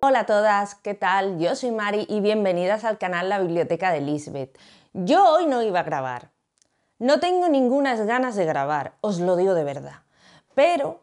Hola a todas, ¿qué tal? Yo soy Mari y bienvenidas al canal La Biblioteca de Lisbeth. Yo hoy no iba a grabar. No tengo ninguna ganas de grabar, os lo digo de verdad. Pero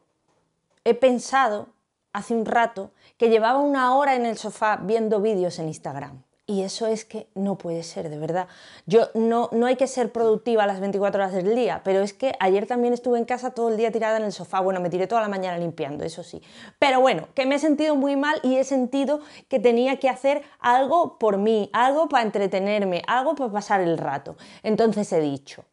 he pensado hace un rato que llevaba una hora en el sofá viendo vídeos en Instagram. Y eso es que no puede ser, de verdad. Yo no, no hay que ser productiva las 24 horas del día, pero es que ayer también estuve en casa todo el día tirada en el sofá. Bueno, me tiré toda la mañana limpiando, eso sí. Pero bueno, que me he sentido muy mal y he sentido que tenía que hacer algo por mí, algo para entretenerme, algo para pasar el rato. Entonces he dicho,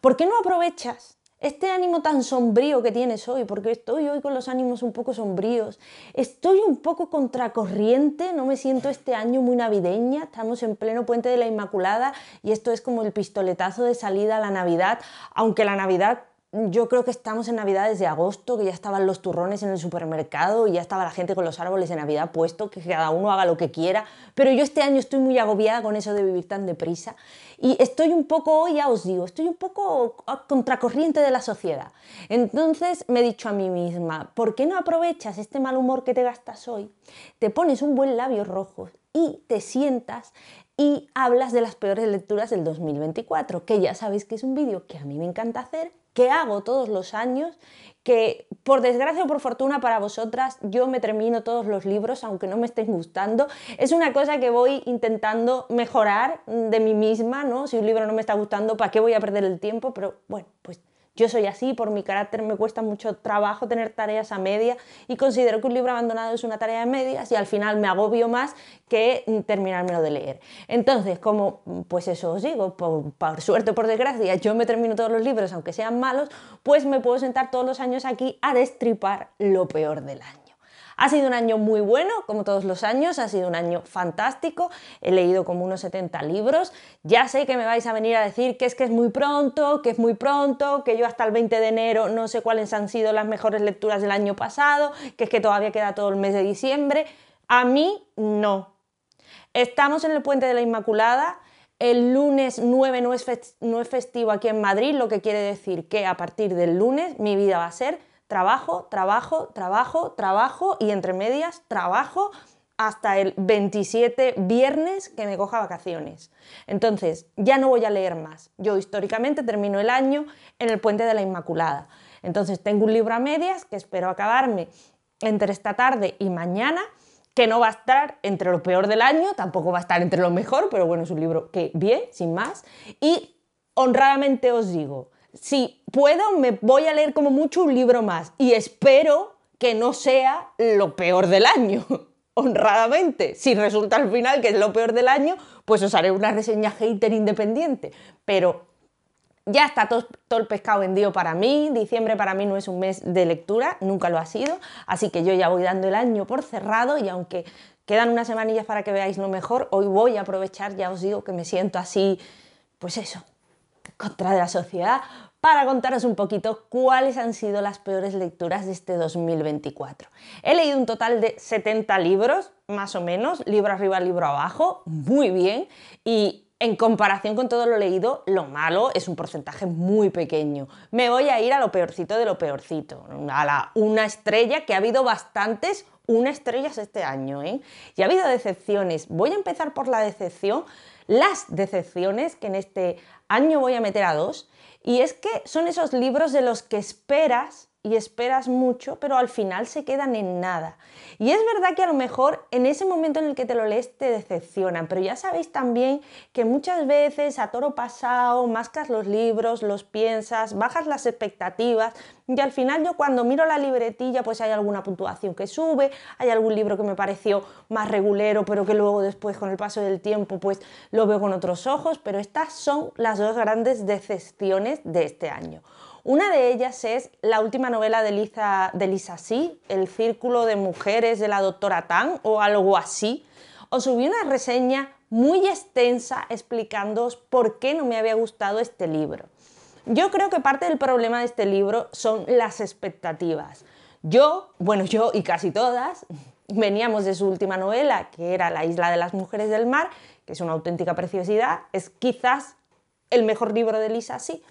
¿por qué no aprovechas este ánimo tan sombrío que tienes hoy, porque estoy hoy con los ánimos un poco sombríos, estoy un poco contracorriente, no me siento este año muy navideña, estamos en pleno puente de la Inmaculada y esto es como el pistoletazo de salida a la Navidad, aunque la Navidad yo creo que estamos en Navidad desde agosto, que ya estaban los turrones en el supermercado y ya estaba la gente con los árboles de Navidad puesto, que cada uno haga lo que quiera. Pero yo este año estoy muy agobiada con eso de vivir tan deprisa y estoy un poco, ya os digo, estoy un poco a contracorriente de la sociedad. Entonces me he dicho a mí misma, ¿por qué no aprovechas este mal humor que te gastas hoy? Te pones un buen labio rojo y te sientas y hablas de las peores lecturas del 2024, que ya sabéis que es un vídeo que a mí me encanta hacer que hago todos los años, que por desgracia o por fortuna para vosotras yo me termino todos los libros, aunque no me estén gustando. Es una cosa que voy intentando mejorar de mí misma, ¿no? Si un libro no me está gustando, ¿para qué voy a perder el tiempo? Pero bueno, pues yo soy así, por mi carácter me cuesta mucho trabajo tener tareas a media y considero que un libro abandonado es una tarea a medias y al final me agobio más que mm, terminármelo de leer. Entonces, como mm, pues eso os digo, por, por suerte o por desgracia, yo me termino todos los libros aunque sean malos, pues me puedo sentar todos los años aquí a destripar lo peor del año. Ha sido un año muy bueno, como todos los años, ha sido un año fantástico, he leído como unos 70 libros, ya sé que me vais a venir a decir que es que es muy pronto, que es muy pronto, que yo hasta el 20 de enero no sé cuáles han sido las mejores lecturas del año pasado, que es que todavía queda todo el mes de diciembre. A mí no. Estamos en el puente de la Inmaculada, el lunes 9 no es, no es, festivo aquí en Madrid, lo que quiere decir que a partir del lunes mi vida va a ser Trabajo, trabajo, trabajo, trabajo y entre medias trabajo hasta el 27 viernes que me coja vacaciones. Entonces, ya no voy a leer más. Yo históricamente termino el año en el puente de la Inmaculada. Entonces, tengo un libro a medias que espero acabarme entre esta tarde y mañana, que no va a estar entre lo peor del año, tampoco va a estar entre lo mejor, pero bueno, es un libro que bien, sin más. Y honradamente os digo, si puedo, me voy a leer como mucho un libro más y espero que no sea lo peor del año. Honradamente, si resulta al final que es lo peor del año, pues os haré una reseña hater independiente. Pero ya está todo, el pescado vendido para mí. Diciembre para mí no es un mes de lectura, nunca lo ha sido. Así que yo ya voy dando el año por cerrado y aunque quedan unas semanillas para que veáis lo mejor, hoy voy a aprovechar, ya os digo que me siento así, pues eso, contra la sociedad para contaros un poquito cuáles han sido las peores lecturas de este 2024. He leído un total de 70 libros, más o menos, libro arriba, libro abajo, muy bien, y en comparación con todo lo leído, lo malo es un porcentaje muy pequeño. Me voy a ir a lo peorcito de lo peorcito, a la una estrella, que ha habido bastantes una estrellas este año, ¿eh? Y ha habido decepciones. Voy a empezar por la decepción, las decepciones que en este año voy a meter a dos. Y es que son esos libros de los que esperas y esperas mucho, pero al final se quedan en nada. Y es verdad que a lo mejor en ese momento en el que te lo lees te decepcionan, pero ya sabéis también que muchas veces a toro pasado mascas los libros, los piensas, bajas las expectativas y al final yo cuando miro la libretilla pues hay alguna puntuación que sube, hay algún libro que me pareció más regulero, pero que luego después con el paso del tiempo pues lo veo con otros ojos, pero estas son las dos grandes decepciones de este año. Una de ellas es la última novela de Lisa, de El Círculo de Mujeres de la Doctora Tan o algo así. Os subí una reseña muy extensa explicándoos por qué no me había gustado este libro. Yo creo que parte del problema de este libro son las expectativas. Yo, bueno, yo y casi todas, veníamos de su última novela, que era La isla de las mujeres del mar, que es una auténtica preciosidad, es quizás el mejor libro de Lisa, Si.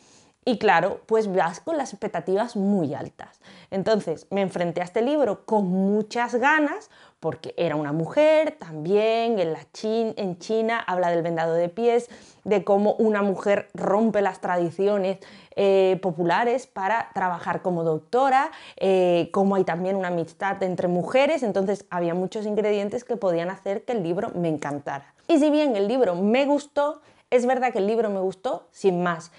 Y claro, pues vas con las expectativas muy altas. Entonces me enfrenté a este libro con muchas ganas porque era una mujer, también en, la en China habla del vendado de pies, de cómo una mujer rompe las tradiciones eh, populares para trabajar como doctora, eh, cómo hay también una amistad entre mujeres, entonces había muchos ingredientes que podían hacer que el libro me encantara. Y si bien el libro me gustó, es verdad que el libro me gustó sin más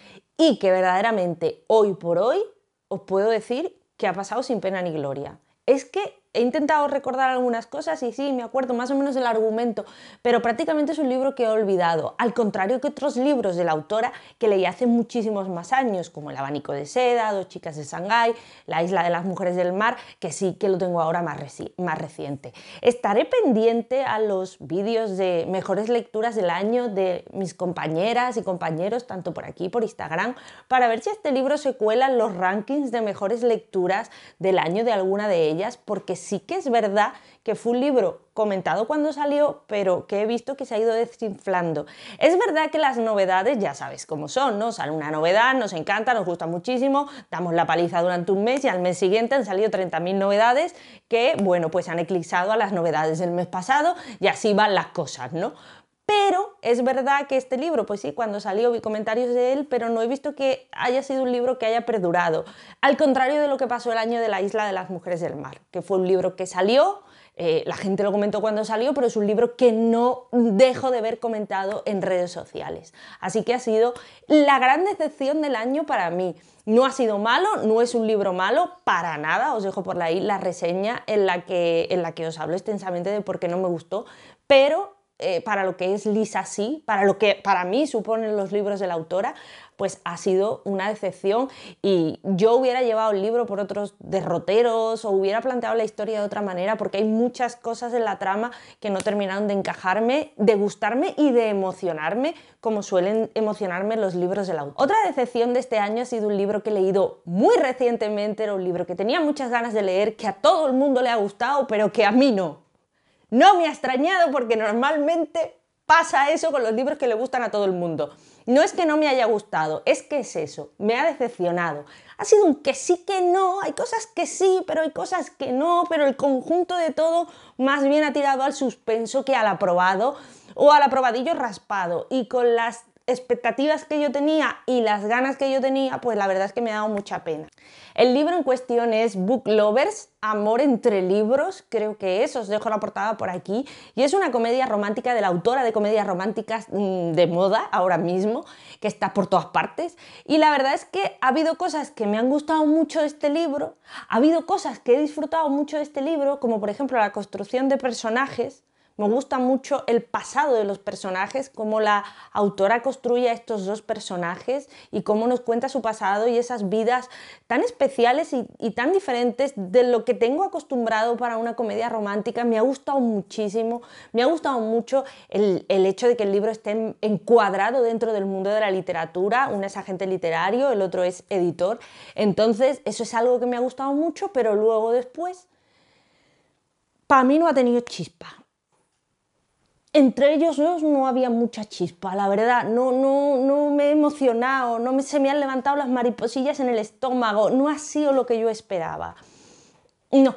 y que verdaderamente hoy por hoy os puedo decir que ha pasado sin pena ni gloria. Es que he intentado recordar algunas cosas y sí, me acuerdo más o menos del argumento, pero prácticamente es un libro que he olvidado, al contrario que otros libros de la autora que leí hace muchísimos más años, como El abanico de seda, Dos chicas de Shanghái, La isla de las mujeres del mar, que sí que lo tengo ahora más, más reciente. Estaré pendiente a los vídeos de mejores lecturas del año de mis compañeras y compañeros, tanto por aquí, por Instagram, para ver si este libro se cuela en los rankings de mejores lecturas del año de alguna de ellas, porque sí que es verdad que fue un libro comentado cuando salió, pero que he visto que se ha ido desinflando. Es verdad que las novedades ya sabes cómo son, ¿no? Sale una novedad, nos encanta, nos gusta muchísimo, damos la paliza durante un mes y al mes siguiente han salido 30.000 novedades que, bueno, pues han eclipsado a las novedades del mes pasado y así van las cosas, ¿no? Pero es verdad que este libro, pues sí, cuando salió vi comentarios de él, pero no he visto que haya sido un libro que haya perdurado. Al contrario de lo que pasó el año de la Isla de las Mujeres del Mar, que fue un libro que salió, eh, la gente lo comentó cuando salió, pero es un libro que no dejo de ver comentado en redes sociales. Así que ha sido la gran decepción del año para mí. No ha sido malo, no es un libro malo para nada. Os dejo por ahí la reseña en la que, en la que os hablo extensamente de por qué no me gustó, pero eh, para lo que es Lisa sí, para lo que para mí suponen los libros de la autora, pues ha sido una decepción y yo hubiera llevado el libro por otros derroteros o hubiera planteado la historia de otra manera porque hay muchas cosas en la trama que no terminaron de encajarme, de gustarme y de emocionarme como suelen emocionarme los libros la autora. Otra decepción de este año ha sido un libro que he leído muy recientemente, era un libro que tenía muchas ganas de leer, que a todo el mundo le ha gustado, pero que a mí no no me ha extrañado porque normalmente pasa eso con los libros que le gustan a todo el mundo. No es que no me haya gustado, es que es eso, me ha decepcionado. Ha sido un que sí, que no, hay cosas que sí, pero hay cosas que no, pero el conjunto de todo más bien ha tirado al suspenso que al aprobado o al aprobadillo raspado. Y con las expectativas que yo tenía y las ganas que yo tenía, pues la verdad es que me ha dado mucha pena. El libro en cuestión es Book Lovers, Amor entre libros, creo que es, os dejo la portada por aquí, y es una comedia romántica de la autora de comedias románticas mm, de moda ahora mismo, que está por todas partes, y la verdad es que ha habido cosas que me han gustado mucho de este libro, ha habido cosas que he disfrutado mucho de este libro, como por ejemplo la construcción de personajes, me gusta mucho el pasado de los personajes, cómo la autora construye a estos dos personajes y cómo nos cuenta su pasado y esas vidas tan especiales y, tan diferentes de lo que tengo acostumbrado para una comedia romántica. Me ha gustado muchísimo, me ha gustado mucho el, el hecho de que el libro esté encuadrado dentro del mundo de la literatura. Uno es agente literario, el otro es editor. Entonces, eso es algo que me ha gustado mucho, pero luego después, para mí no ha tenido chispa entre ellos dos no había mucha chispa, la verdad. No, no, no me he emocionado, no se me han levantado las mariposillas en el estómago, no ha sido lo que yo esperaba. No,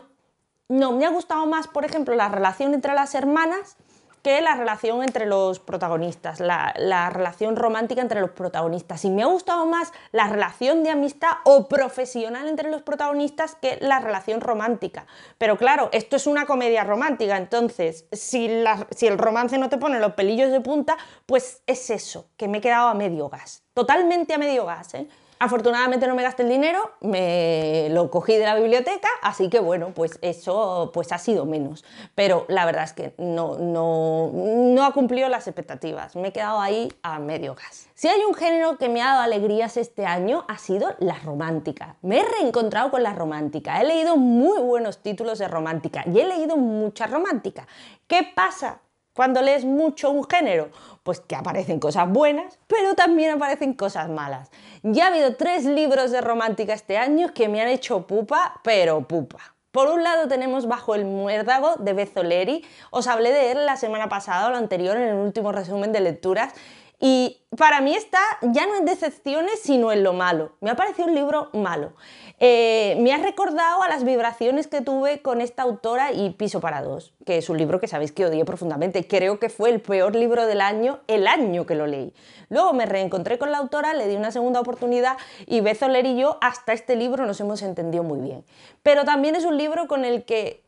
no, me ha gustado más, por ejemplo, la relación entre las hermanas que la relación entre los protagonistas, la, relación romántica entre los protagonistas. Y me ha gustado más la relación de amistad o profesional entre los protagonistas que la relación romántica. Pero claro, esto es una comedia romántica, entonces si, si el romance no te pone los pelillos de punta, pues es eso, que me he quedado a medio gas. Totalmente a medio gas, ¿eh? Afortunadamente no me gasté el dinero, me lo cogí de la biblioteca, así que bueno, pues eso pues ha sido menos. Pero la verdad es que no, no, no ha cumplido las expectativas, me he quedado ahí a medio gas. Si hay un género que me ha dado alegrías este año ha sido la romántica. Me he reencontrado con la romántica, he leído muy buenos títulos de romántica y he leído mucha romántica. ¿Qué pasa? Cuando lees mucho un género, pues que aparecen cosas buenas, pero también aparecen cosas malas. Ya ha habido tres libros de romántica este año que me han hecho pupa, pero pupa. Por un lado tenemos Bajo el muérdago de Bezoleri. Os hablé de él la semana pasada o la anterior en el último resumen de lecturas y para mí está ya no en decepciones, sino en lo malo. Me ha parecido un libro malo. Eh, me ha recordado a las vibraciones que tuve con esta autora y Piso para dos, que es un libro que sabéis que odio profundamente. Creo que fue el peor libro del año, el año que lo leí. Luego me reencontré con la autora, le di una segunda oportunidad y Bezoler y yo hasta este libro nos hemos entendido muy bien. Pero también es un libro con el que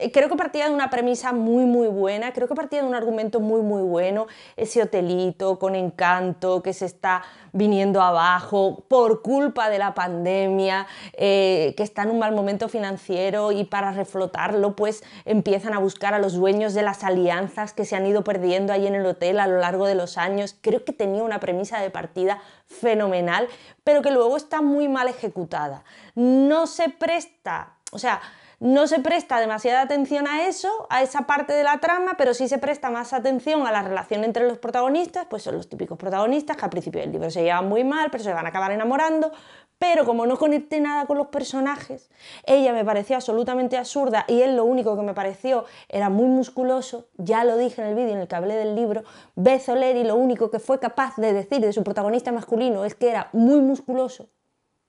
eh, creo que partía de una premisa muy muy buena, creo que partía de un argumento muy muy bueno, ese hotelito con encanto que se está viniendo abajo por culpa de la pandemia, eh, que está en un mal momento financiero y para reflotarlo pues empiezan a buscar a los dueños de las alianzas que se han ido perdiendo ahí en el hotel a lo largo de los años. Creo que tenía una premisa de partida fenomenal, pero que luego está muy mal ejecutada. No se presta, o sea, no se presta demasiada atención a eso, a esa parte de la trama, pero sí se presta más atención a la relación entre los protagonistas, pues son los típicos protagonistas que al principio del libro se llevan muy mal, pero se van a acabar enamorando, pero como no conecté nada con los personajes, ella me pareció absolutamente absurda y él lo único que me pareció era muy musculoso, ya lo dije en el vídeo en el que hablé del libro, Beth y lo único que fue capaz de decir de su protagonista masculino es que era muy musculoso,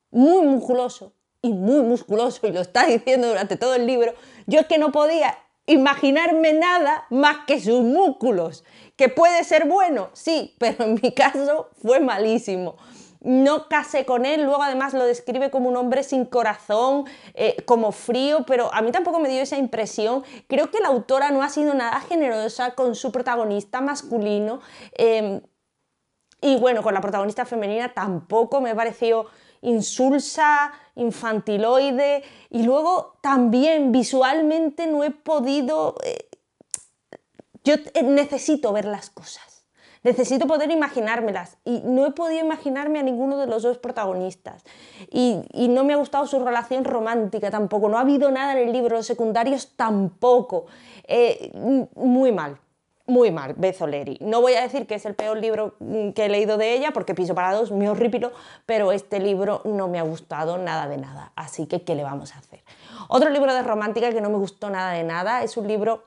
muy musculoso, y muy musculoso, y lo está diciendo durante todo el libro, yo es que no podía imaginarme nada más que sus músculos, que puede ser bueno, sí, pero en mi caso fue malísimo. No casé con él, luego además lo describe como un hombre sin corazón, eh, como frío, pero a mí tampoco me dio esa impresión. Creo que la autora no ha sido nada generosa con su protagonista masculino em, y bueno, con la protagonista femenina tampoco me pareció insulsa, infantiloide y luego también visualmente no he podido... Eh, yo eh, necesito ver las cosas, necesito poder imaginármelas y no he podido imaginarme a ninguno de los dos protagonistas y, no me ha gustado su relación romántica tampoco, no ha habido nada en el libro, los secundarios tampoco, eh, muy mal, muy mal, Bezoleri. No voy a decir que es el peor libro mm, que he leído de ella, porque Piso para dos, mi pero este libro no me ha gustado nada de nada. Así que, ¿qué le vamos a hacer? Otro libro de romántica que no me gustó nada de nada es un libro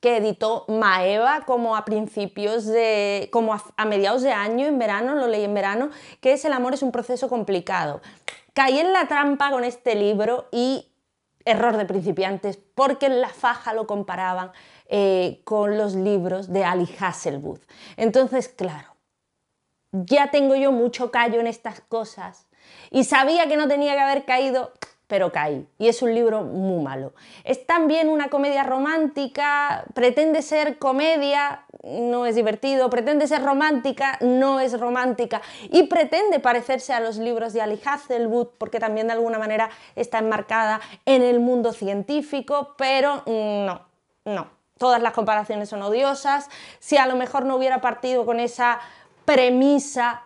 que editó Maeva como a principios de, como a, a mediados de año, en verano, lo leí en verano, que es El amor es un proceso complicado. Caí en la trampa con este libro y error de principiantes porque en la faja lo comparaban eh, con los libros de Ali Hasselwood. Entonces, claro, ya tengo yo mucho callo en estas cosas y sabía que no tenía que haber caído pero cae, Y es un libro muy malo. Es también una comedia romántica, pretende ser comedia, no es divertido, pretende ser romántica, no es romántica, y pretende parecerse a los libros de Ali Hazelwood, porque también de alguna manera está enmarcada en el mundo científico, pero no, no. Todas las comparaciones son odiosas. Si a lo mejor no hubiera partido con esa premisa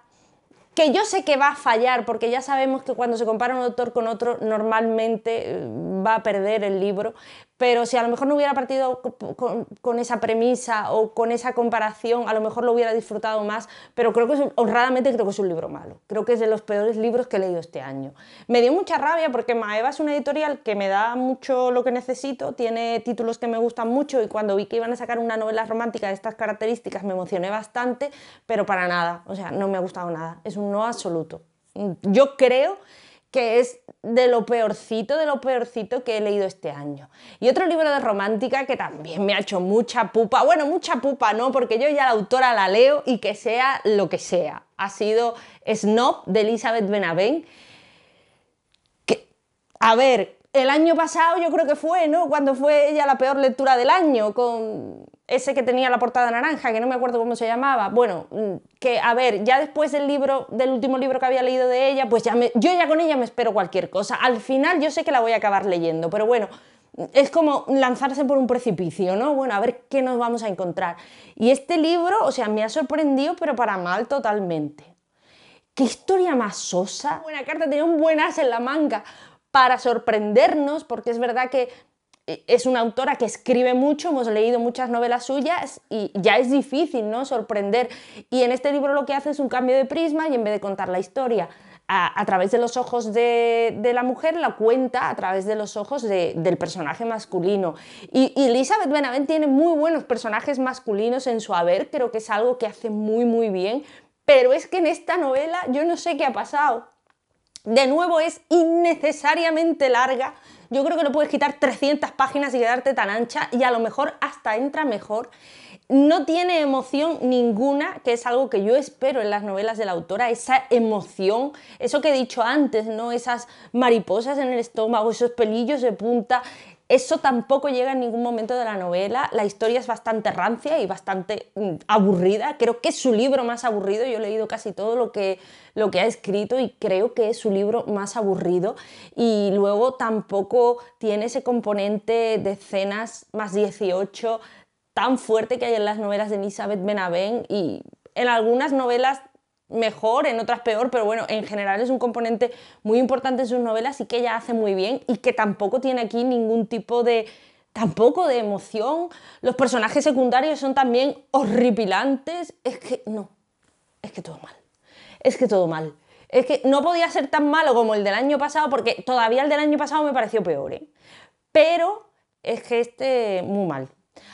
que yo sé que va a fallar, porque ya sabemos que cuando se compara un autor con otro normalmente eh, va a perder el libro, pero si a lo mejor no hubiera partido con, esa premisa o con esa comparación, a lo mejor lo hubiera disfrutado más, pero creo que es, honradamente creo que es un libro malo. Creo que es de los peores libros que he leído este año. Me dio mucha rabia porque Maeva es una editorial que me da mucho lo que necesito, tiene títulos que me gustan mucho y cuando vi que iban a sacar una novela romántica de estas características me emocioné bastante, pero para nada, o sea, no me ha gustado nada. Es un no absoluto. Yo creo que es de lo peorcito, de lo peorcito que he leído este año. Y otro libro de romántica que también me ha hecho mucha pupa, bueno, mucha pupa no, porque yo ya la autora la leo y que sea lo que sea. Ha sido Snob de Elizabeth Benavent. Que, a ver, el año pasado yo creo que fue, ¿no? Cuando fue ella la peor lectura del año, con ese que tenía la portada naranja, que no me acuerdo cómo se llamaba. Bueno, mm, que a ver, ya después del libro, del último libro que había leído de ella, pues ya yo ya con ella me espero cualquier cosa. Al final yo sé que la voy a acabar leyendo, pero bueno, es como lanzarse por un precipicio, ¿no? Bueno, a ver qué nos vamos a encontrar. Y este libro, o sea, me ha sorprendido, pero para mal totalmente. ¿Qué historia más sosa? Buena carta, tenía un buen as en la manga para sorprendernos, porque es verdad que eh, es una autora que escribe mucho, hemos leído muchas novelas suyas y ya es difícil ¿no? sorprender. Y en este libro lo que hace es un cambio de prisma y en vez de contar la historia a, través de los ojos de, la mujer, la cuenta a través de los ojos del personaje masculino. Y, y, Elizabeth Benavent tiene muy buenos personajes masculinos en su haber, creo que es algo que hace muy muy bien, pero es que en esta novela yo no sé qué ha pasado. De nuevo es innecesariamente larga yo creo que no puedes quitar 300 páginas y quedarte tan ancha y a lo mejor hasta entra mejor. No tiene emoción ninguna, que es algo que yo espero en las novelas de la autora, esa emoción, eso que he dicho antes, ¿no? Esas mariposas en el estómago, esos pelillos de punta, eso tampoco llega en ningún momento de la novela. La historia es bastante rancia y bastante mm, aburrida. Creo que es su libro más aburrido. Yo he leído casi todo lo que, lo que ha escrito y creo que es su libro más aburrido. Y luego tampoco tiene ese componente de escenas más 18 tan fuerte que hay en las novelas de Elizabeth Benavent y en algunas novelas mejor, en otras peor, pero bueno, en general es un componente muy importante en sus novelas y que ella hace muy bien y que tampoco tiene aquí ningún tipo de tampoco de emoción. Los personajes secundarios son también horripilantes, es que no, es que todo mal. Es que todo mal. Es que no podía ser tan malo como el del año pasado porque todavía el del año pasado me pareció peor, ¿eh? Pero es que este muy mal.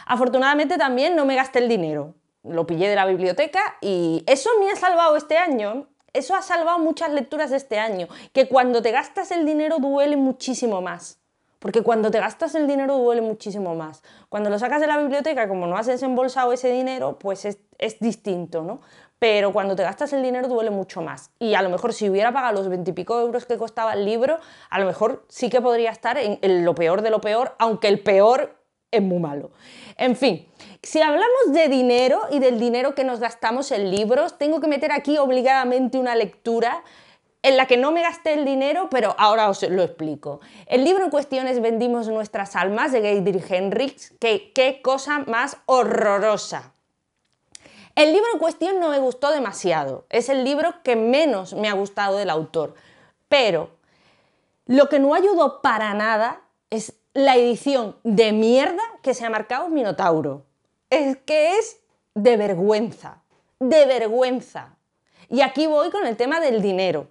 Afortunadamente también no me gasté el dinero, lo pillé de la biblioteca y eso me ha salvado este año. Eso ha salvado muchas lecturas de este año, que cuando te gastas el dinero duele muchísimo más. Porque cuando te gastas el dinero duele muchísimo más. Cuando lo sacas de la biblioteca, como no has desembolsado ese dinero, pues es, distinto, ¿no? Pero cuando te gastas el dinero duele mucho más. Y a lo mejor si hubiera pagado los veintipico euros que costaba el libro, a lo mejor sí que podría estar en lo peor de lo peor, aunque el peor es muy malo. En fin, si hablamos de dinero y del dinero que nos gastamos en libros, tengo que meter aquí obligadamente una lectura en la que no me gasté el dinero, pero ahora os lo explico. El libro en cuestión es Vendimos nuestras almas de Gay Henricks, que qué cosa más horrorosa. El libro en cuestión no me gustó demasiado, es el libro que menos me ha gustado del autor, pero lo que no ayudó para nada es la edición de mierda que se ha marcado Minotauro. Es que es de vergüenza, de vergüenza. Y aquí voy con el tema del dinero.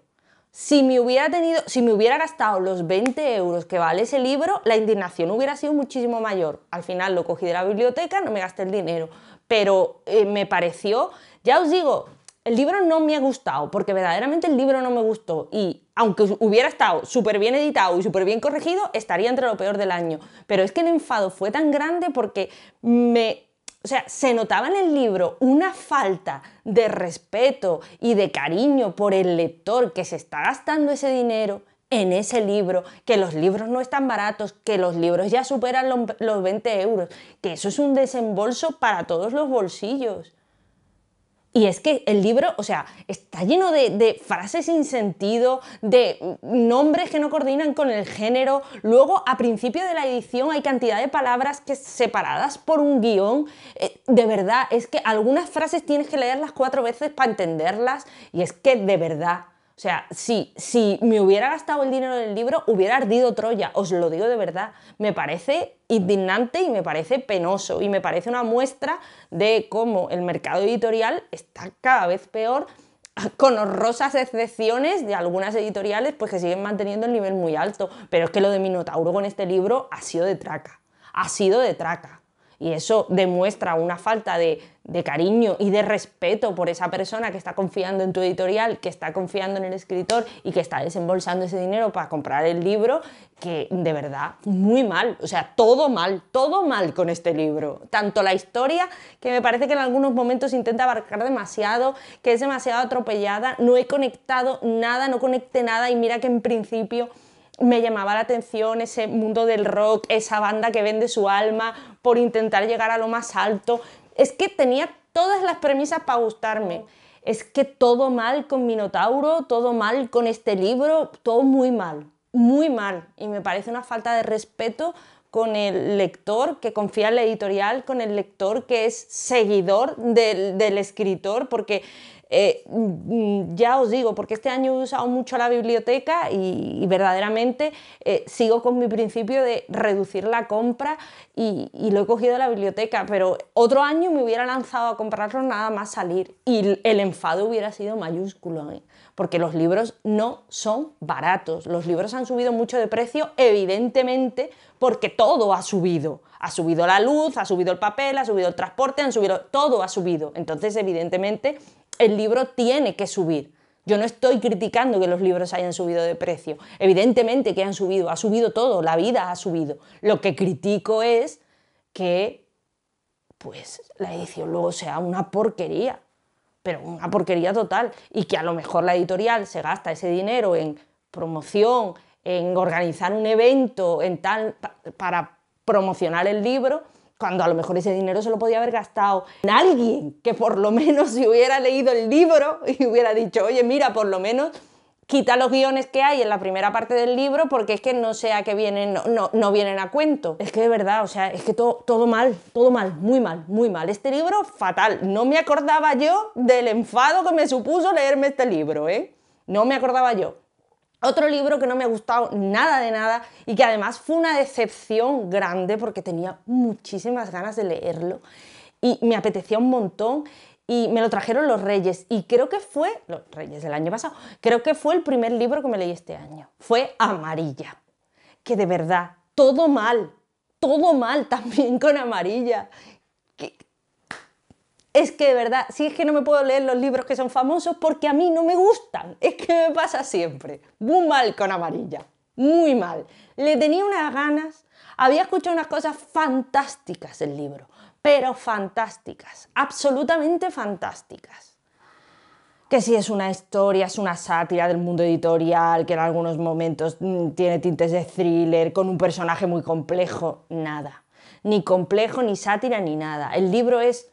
Si me hubiera tenido, si me hubiera gastado los 20 euros que vale ese libro, la indignación hubiera sido muchísimo mayor. Al final lo cogí de la biblioteca, no me gasté el dinero. Pero eh, me pareció, ya os digo, el libro no me ha gustado, porque verdaderamente el libro no me gustó. Y aunque hubiera estado súper bien editado y súper bien corregido, estaría entre lo peor del año. Pero es que el enfado fue tan grande porque me... O sea, se notaba en el libro una falta de respeto y de cariño por el lector que se está gastando ese dinero en ese libro, que los libros no están baratos, que los libros ya superan los 20 euros, que eso es un desembolso para todos los bolsillos. Y es que el libro, o sea, está lleno de, frases sin sentido, de nombres que no coordinan con el género. Luego, a principio de la edición, hay cantidad de palabras que separadas por un guión. Eh, de verdad, es que algunas frases tienes que leerlas cuatro veces para entenderlas. Y es que de verdad o sea, si, si me hubiera gastado el dinero del libro, hubiera ardido Troya, os lo digo de verdad. Me parece indignante y me parece penoso y me parece una muestra de cómo el mercado editorial está cada vez peor con honrosas excepciones de algunas editoriales pues que siguen manteniendo el nivel muy alto, pero es que lo de Minotauro con este libro ha sido de traca, ha sido de traca. Y eso demuestra una falta de, cariño y de respeto por esa persona que está confiando en tu editorial, que está confiando en el escritor y que está desembolsando ese dinero para comprar el libro, que de verdad, muy mal, o sea, todo mal, todo mal con este libro. Tanto la historia, que me parece que en algunos momentos intenta abarcar demasiado, que es demasiado atropellada, no he conectado nada, no conecté nada y mira que en principio me llamaba la atención ese mundo del rock, esa banda que vende su alma por intentar llegar a lo más alto. Es que tenía todas las premisas para gustarme. Es que todo mal con Minotauro, todo mal con este libro, todo muy mal, muy mal. Y me parece una falta de respeto con el lector que confía en la editorial, con el lector que es seguidor del, escritor, porque eh, mm, ya os digo, porque este año he usado mucho la biblioteca y, verdaderamente eh, sigo con mi principio de reducir la compra y, lo he cogido de la biblioteca, pero otro año me hubiera lanzado a comprarlo nada más salir y el enfado hubiera sido mayúsculo. ¿eh? porque los libros no son baratos. Los libros han subido mucho de precio, evidentemente, porque todo ha subido. Ha subido la luz, ha subido el papel, ha subido el transporte, han subido, todo ha subido. Entonces, evidentemente, el libro tiene que subir. Yo no estoy criticando que los libros hayan subido de precio. Evidentemente que han subido, ha subido todo, la vida ha subido. Lo que critico es que pues la edición luego sea una porquería pero una porquería total. Y que a lo mejor la editorial se gasta ese dinero en promoción, en organizar un evento, en tal, para promocionar el libro, cuando a lo mejor ese dinero se lo podía haber gastado en alguien que por lo menos si hubiera leído el libro y hubiera dicho, oye, mira, por lo menos quita los guiones que hay en la primera parte del libro porque es que no sé a qué vienen, no, vienen a cuento. Es que de verdad, o sea, es que todo, todo mal, todo mal, muy mal, muy mal. Este libro, fatal. No me acordaba yo del enfado que me supuso leerme este libro, ¿eh? No me acordaba yo. Otro libro que no me ha gustado nada de nada y que además fue una decepción grande porque tenía muchísimas ganas de leerlo y me apetecía un montón y me lo trajeron los Reyes. Y creo que fue, los Reyes del año pasado, creo que fue el primer libro que me leí este año. Fue Amarilla. Que de verdad, todo mal, todo mal también con Amarilla. Es que de verdad, si es que no me puedo leer los libros que son famosos porque a mí no me gustan. Es que me pasa siempre. Muy mal con Amarilla. Muy mal. Le tenía unas ganas. Había escuchado unas cosas fantásticas el libro pero fantásticas, absolutamente fantásticas. Que si es una historia, es una sátira del mundo editorial, que en algunos momentos mm, tiene tintes de thriller, con un personaje muy complejo, nada. Ni complejo, ni sátira, ni nada. El libro es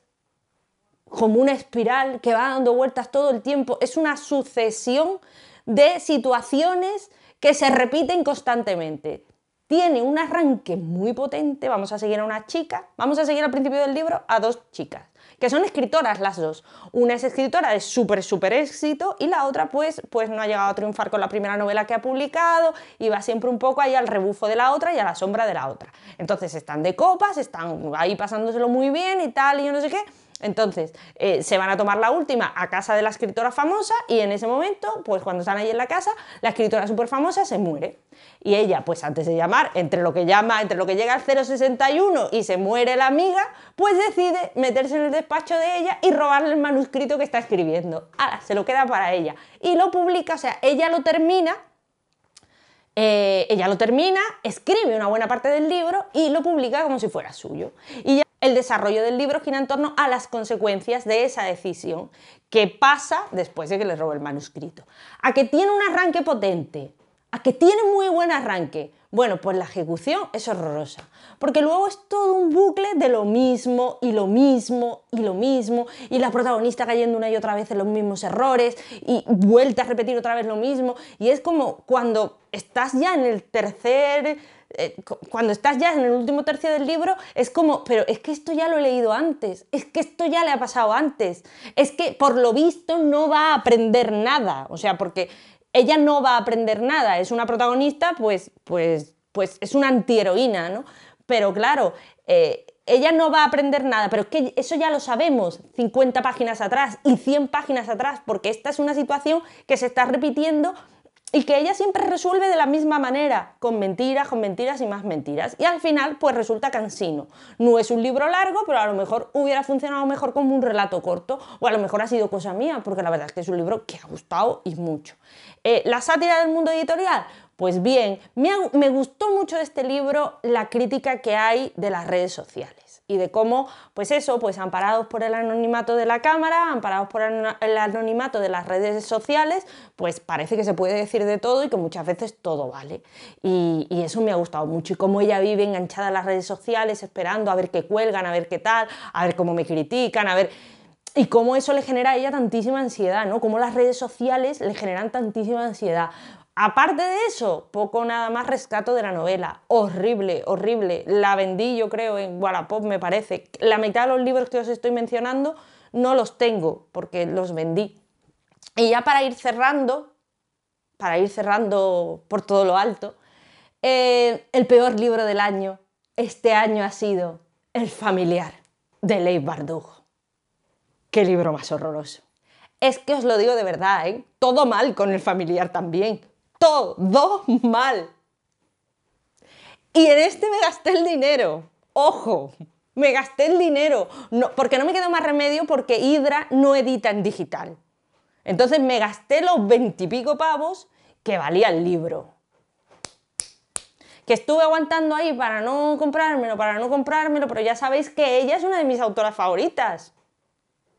como una espiral que va dando vueltas todo el tiempo. Es una sucesión de situaciones que se repiten constantemente tiene un arranque muy potente. Vamos a seguir a una chica, vamos a seguir al principio del libro a dos chicas, que son escritoras las dos. Una es escritora de súper, súper éxito y la otra pues, pues no ha llegado a triunfar con la primera novela que ha publicado y va siempre un poco ahí al rebufo de la otra y a la sombra de la otra. Entonces están de copas, están ahí pasándoselo muy bien y tal y yo no sé qué entonces, eh, se van a tomar la última a casa de la escritora famosa y en ese momento, pues cuando están ahí en la casa, la escritora súper famosa se muere. Y ella, pues antes de llamar, entre lo que llama, entre lo que llega al 061 y se muere la amiga, pues decide meterse en el despacho de ella y robarle el manuscrito que está escribiendo. Ahora, se lo queda para ella. Y lo publica, o sea, ella lo termina eh, ella lo termina, escribe una buena parte del libro y lo publica como si fuera suyo. Y ya el desarrollo del libro gira en torno a las consecuencias de esa decisión, que pasa después de que le robo el manuscrito. A que tiene un arranque potente, a que tiene muy buen arranque. Bueno, pues la ejecución es horrorosa, porque luego es todo un bucle de lo mismo y lo mismo y lo mismo, y la protagonista cayendo una y otra vez en los mismos errores, y vuelta a repetir otra vez lo mismo, y es como cuando estás ya en el tercer eh, cuando estás ya en el último tercio del libro, es como, pero es que esto ya lo he leído antes, es que esto ya le ha pasado antes, es que por lo visto no va a aprender nada, o sea, porque ella no va a aprender nada, es una protagonista, pues, pues, pues es una antiheroína, ¿no? Pero claro, eh, ella no va a aprender nada, pero es que eso ya lo sabemos 50 páginas atrás y 100 páginas atrás, porque esta es una situación que se está repitiendo y que ella siempre resuelve de la misma manera, con mentiras, con mentiras y más mentiras. Y al final, pues resulta cansino. No es un libro largo, pero a lo mejor hubiera funcionado mejor como un relato corto, o a lo mejor ha sido cosa mía, porque la verdad es que es un libro que ha gustado y mucho. Eh, la sátira del mundo editorial, pues bien, me, me gustó mucho este libro la crítica que hay de las redes sociales y de cómo, pues eso, pues amparados por el anonimato de la cámara, amparados por el anonimato de las redes sociales, pues parece que se puede decir de todo y que muchas veces todo vale. Y, eso me ha gustado mucho. Y cómo ella vive enganchada a las redes sociales, esperando a ver qué cuelgan, a ver qué tal, a ver cómo me critican, a ver... Y cómo eso le genera a ella tantísima ansiedad, ¿no? Cómo las redes sociales le generan tantísima ansiedad. Aparte de eso, poco nada más rescato de la novela. Horrible, horrible. La vendí, yo creo, en Wallapop, me parece. La mitad de los libros que os estoy mencionando no los tengo porque los vendí. Y ya para ir cerrando, para ir cerrando por todo lo alto, eh, el peor libro del año este año ha sido El familiar de Leigh Bardugo. Qué libro más horroroso. Es que os lo digo de verdad, ¿eh? Todo mal con el familiar también todo mal. Y en este me gasté el dinero. Ojo, me gasté el dinero. No, porque no me quedó más remedio porque Hydra no edita en digital. Entonces me gasté los veintipico pavos que valía el libro. Que estuve aguantando ahí para no comprármelo, para no comprármelo, pero ya sabéis que ella es una de mis autoras favoritas.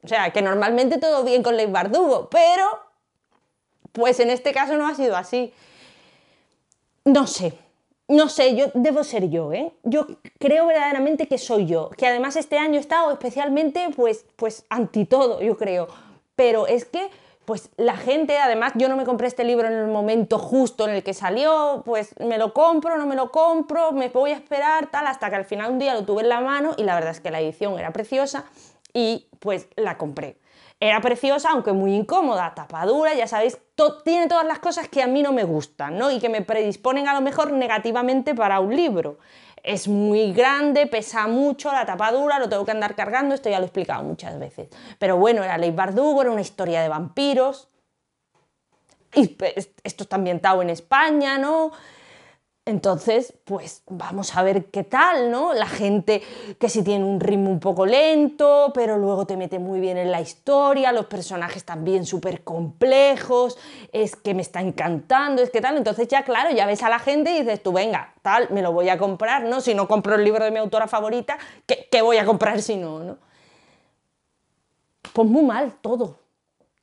O sea, que normalmente todo bien con Leigh Bardugo, pero pues en este caso no ha sido así. No sé, no sé, yo debo ser yo, ¿eh? Yo creo verdaderamente que soy yo, que además este año he estado especialmente pues, pues anti todo, yo creo. Pero es que pues la gente, además yo no me compré este libro en el momento justo en el que salió, pues me lo compro, no me lo compro, me voy a esperar tal, hasta que al final un día lo tuve en la mano y la verdad es que la edición era preciosa y pues la compré. Era preciosa, aunque muy incómoda, tapadura, ya sabéis, tiene todas las cosas que a mí no me gustan, ¿no? Y que me predisponen a lo mejor negativamente para un libro. Es muy grande, pesa mucho, la tapadura, lo tengo que andar cargando, esto ya lo he explicado muchas veces. Pero bueno, era Ley Bardugo, era una historia de vampiros. Y pues, esto está ambientado en España, ¿no? Entonces, pues vamos a ver qué tal, ¿no? La gente que sí tiene un ritmo un poco lento, pero luego te mete muy bien en la historia, los personajes también súper complejos, es que me está encantando, es que tal. Entonces ya, claro, ya ves a la gente y dices tú, venga, tal, me lo voy a comprar, ¿no? Si no compro el libro de mi autora favorita, ¿qué, qué voy a comprar si no, no? Pues muy mal todo.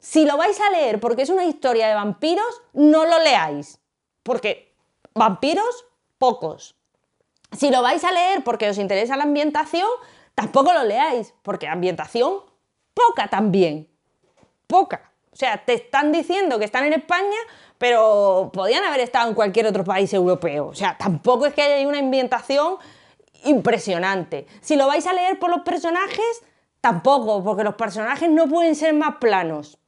Si lo vais a leer porque es una historia de vampiros, no lo leáis. Porque Vampiros, pocos. Si lo vais a leer porque os interesa la ambientación, tampoco lo leáis, porque ambientación, poca también. Poca. O sea, te están diciendo que están en España, pero podían haber estado en cualquier otro país europeo. O sea, tampoco es que haya una ambientación impresionante. Si lo vais a leer por los personajes, tampoco, porque los personajes no pueden ser más planos.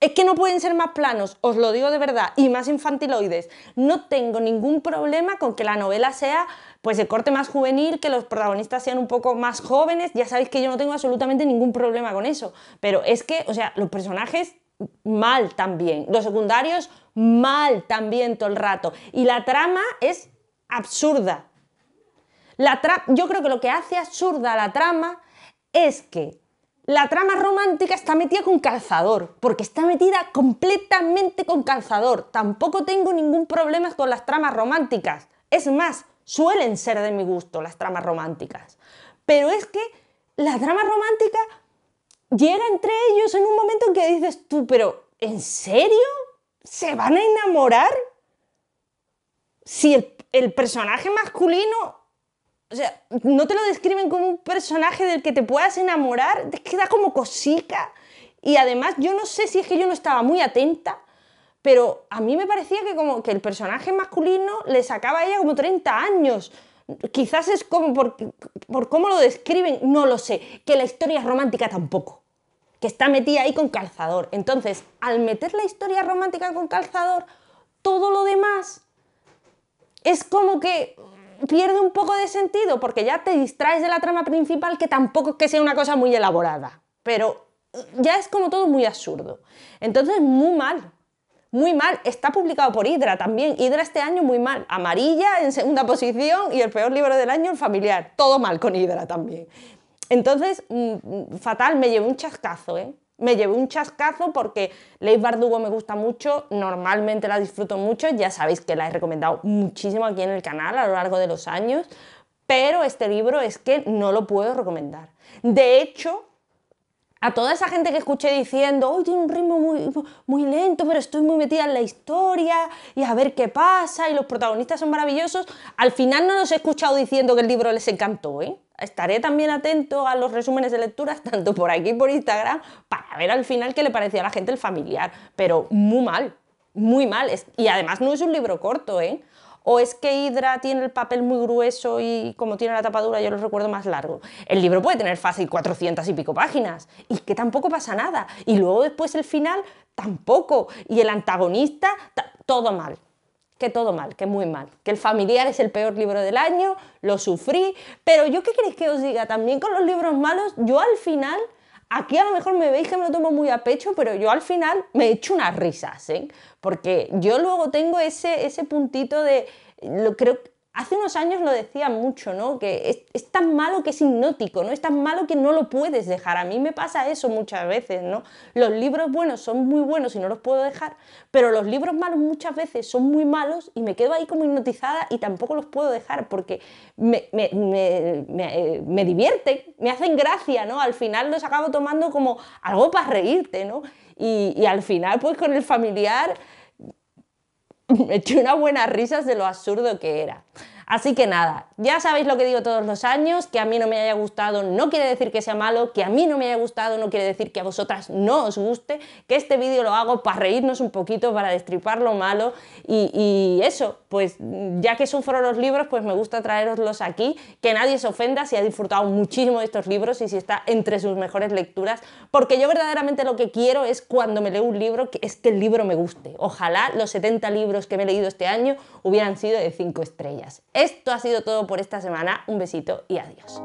Es que no pueden ser más planos, os lo digo de verdad, y más infantiloides. No tengo ningún problema con que la novela sea pues de corte más juvenil, que los protagonistas sean un poco más jóvenes, ya sabéis que yo no tengo absolutamente ningún problema con eso, pero es que, o sea, los personajes mal también, los secundarios mal también todo el rato, y la trama es absurda. La yo creo que lo que hace absurda la trama es que la trama romántica está metida con calzador, porque está metida completamente con calzador. Tampoco tengo ningún problema con las tramas románticas. Es más, suelen ser de mi gusto las tramas románticas. Pero es que la trama romántica llega entre ellos en un momento en que dices tú, pero ¿en serio? ¿Se van a enamorar? Si el, el personaje masculino o sea, no te lo describen como un personaje del que te puedas enamorar, te queda como cosica. Y además, yo no sé si es que yo no estaba muy atenta, pero a mí me parecía que como que el personaje masculino le sacaba a ella como 30 años. Quizás es como por, por cómo lo describen, no lo sé. Que la historia romántica tampoco. Que está metida ahí con calzador. Entonces, al meter la historia romántica con calzador, todo lo demás es como que pierde un poco de sentido porque ya te distraes de la trama principal que tampoco es que sea una cosa muy elaborada, pero eh, ya es como todo muy absurdo. Entonces, muy mal. Muy mal, está publicado por Hydra también. Hydra este año muy mal. Amarilla en segunda posición y el peor libro del año, el familiar. Todo mal con Hydra también. Entonces, mm, mm, fatal, me llevé un chascazo, ¿eh? me llevé un chascazo porque Leif Bardugo me gusta mucho, normalmente la disfruto mucho, ya sabéis que la he recomendado muchísimo aquí en el canal a lo largo de los años, pero este libro es que no lo puedo recomendar. De hecho, a toda esa gente que escuché diciendo, hoy tiene un ritmo muy, muy lento, pero estoy muy metida en la historia y a ver qué pasa y los protagonistas son maravillosos, al final no los he escuchado diciendo que el libro les encantó, ¿eh? Estaré también atento a los resúmenes de lecturas, tanto por aquí por Instagram, para ver al final qué le parecía a la gente el familiar. Pero muy mal, muy mal. Y además no es un libro corto, ¿eh? o es que Hydra tiene el papel muy grueso y como tiene la tapadura yo lo recuerdo más largo. El libro puede tener fácil 400 y pico páginas y que tampoco pasa nada. Y luego después el final tampoco. Y el antagonista, todo mal que todo mal, que muy mal, que el familiar es el peor libro del año, lo sufrí, pero yo qué queréis que os diga, también con los libros malos, yo al final, aquí a lo mejor me veis que me lo tomo muy a pecho, pero yo al final me echo unas risas, ¿eh? porque yo luego tengo ese, ese puntito de, lo, creo, Hace unos años lo decía mucho, ¿no? Que es, tan malo que es hipnótico, ¿no? Es tan malo que no lo puedes dejar. A mí me pasa eso muchas veces, ¿no? Los libros buenos son muy buenos y no los puedo dejar, pero los libros malos muchas veces son muy malos y me quedo ahí como hipnotizada y tampoco los puedo dejar porque me, me, me, eh, divierten, me hacen gracia, ¿no? Al final los acabo tomando como algo para reírte, ¿no? y, y al final, pues con el familiar me eché una buena risa de lo absurdo que era. Así que nada, ya sabéis lo que digo todos los años, que a mí no me haya gustado no quiere decir que sea malo, que a mí no me haya gustado no quiere decir que a vosotras no os guste, que este vídeo lo hago para reírnos un poquito, para destripar lo malo y, eso, pues ya que sufro los libros, pues me gusta traeroslos aquí, que nadie se ofenda si ha disfrutado muchísimo de estos libros y si está entre sus mejores lecturas, porque yo verdaderamente lo que quiero es cuando me leo un libro, que es que el libro me guste. Ojalá los 70 libros que me he leído este año hubieran sido de 5 estrellas. Esto ha sido todo por esta semana. Un besito y adiós.